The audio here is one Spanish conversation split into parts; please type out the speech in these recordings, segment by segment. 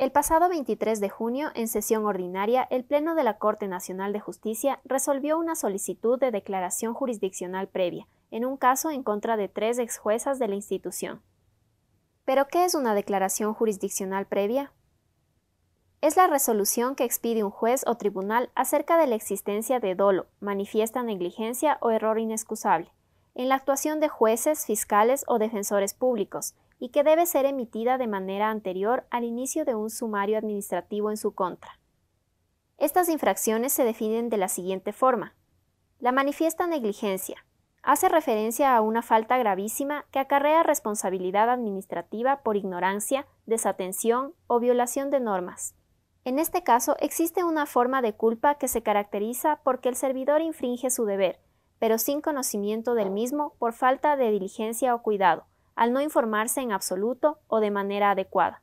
El pasado 23 de junio, en sesión ordinaria, el Pleno de la Corte Nacional de Justicia resolvió una solicitud de declaración jurisdiccional previa, en un caso en contra de tres exjuezas de la institución. ¿Pero qué es una declaración jurisdiccional previa? Es la resolución que expide un juez o tribunal acerca de la existencia de dolo, manifiesta negligencia o error inexcusable en la actuación de jueces, fiscales o defensores públicos, y que debe ser emitida de manera anterior al inicio de un sumario administrativo en su contra. Estas infracciones se definen de la siguiente forma. La manifiesta negligencia hace referencia a una falta gravísima que acarrea responsabilidad administrativa por ignorancia, desatención o violación de normas. En este caso existe una forma de culpa que se caracteriza porque el servidor infringe su deber, pero sin conocimiento del mismo por falta de diligencia o cuidado, al no informarse en absoluto o de manera adecuada.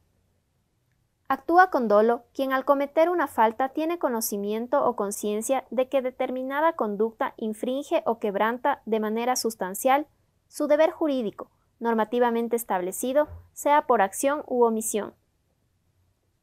Actúa con dolo quien al cometer una falta tiene conocimiento o conciencia de que determinada conducta infringe o quebranta de manera sustancial su deber jurídico, normativamente establecido, sea por acción u omisión.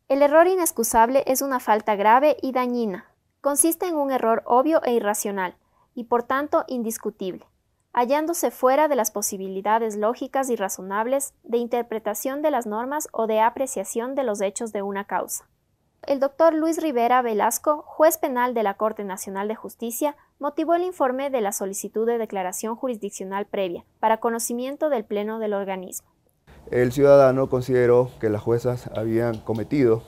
El error inexcusable es una falta grave y dañina. Consiste en un error obvio e irracional, y por tanto indiscutible, hallándose fuera de las posibilidades lógicas y razonables de interpretación de las normas o de apreciación de los hechos de una causa. El doctor Luis Rivera Velasco, juez penal de la Corte Nacional de Justicia, motivó el informe de la solicitud de declaración jurisdiccional previa para conocimiento del Pleno del organismo. El ciudadano consideró que las juezas habían cometido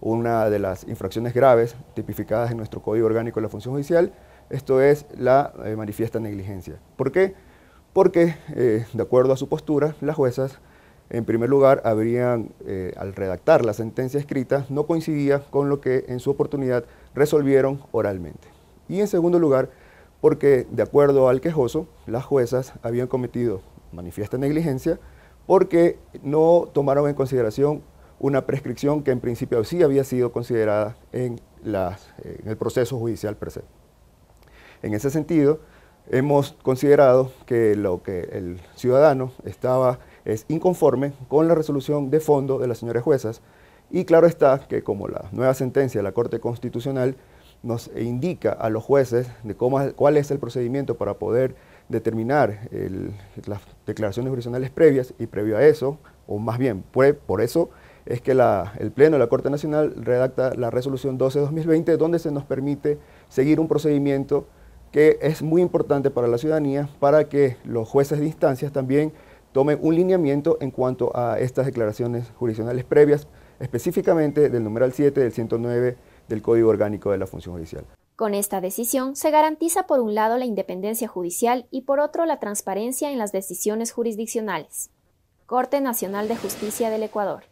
una de las infracciones graves tipificadas en nuestro Código Orgánico de la Función Judicial, esto es la eh, manifiesta negligencia. ¿Por qué? Porque, eh, de acuerdo a su postura, las juezas, en primer lugar, habrían, eh, al redactar la sentencia escrita, no coincidía con lo que en su oportunidad resolvieron oralmente. Y en segundo lugar, porque, de acuerdo al quejoso, las juezas habían cometido manifiesta negligencia porque no tomaron en consideración una prescripción que en principio sí había sido considerada en, el proceso judicial per se. En ese sentido, hemos considerado que lo que el ciudadano estaba es inconforme con la resolución de fondo de las señoras juezas y claro está que como la nueva sentencia de la Corte Constitucional nos indica a los jueces de cómo, cuál es el procedimiento para poder determinar las declaraciones jurisdiccionales previas y previo a eso, o más bien, por eso es que el Pleno de la Corte Nacional redacta la resolución 12-2020 donde se nos permite seguir un procedimiento que es muy importante para la ciudadanía para que los jueces de instancias también tomen un lineamiento en cuanto a estas declaraciones jurisdiccionales previas, específicamente del numeral 7 del 109 del Código Orgánico de la Función Judicial. Con esta decisión se garantiza por un lado la independencia judicial y por otro la transparencia en las decisiones jurisdiccionales. Corte Nacional de Justicia del Ecuador.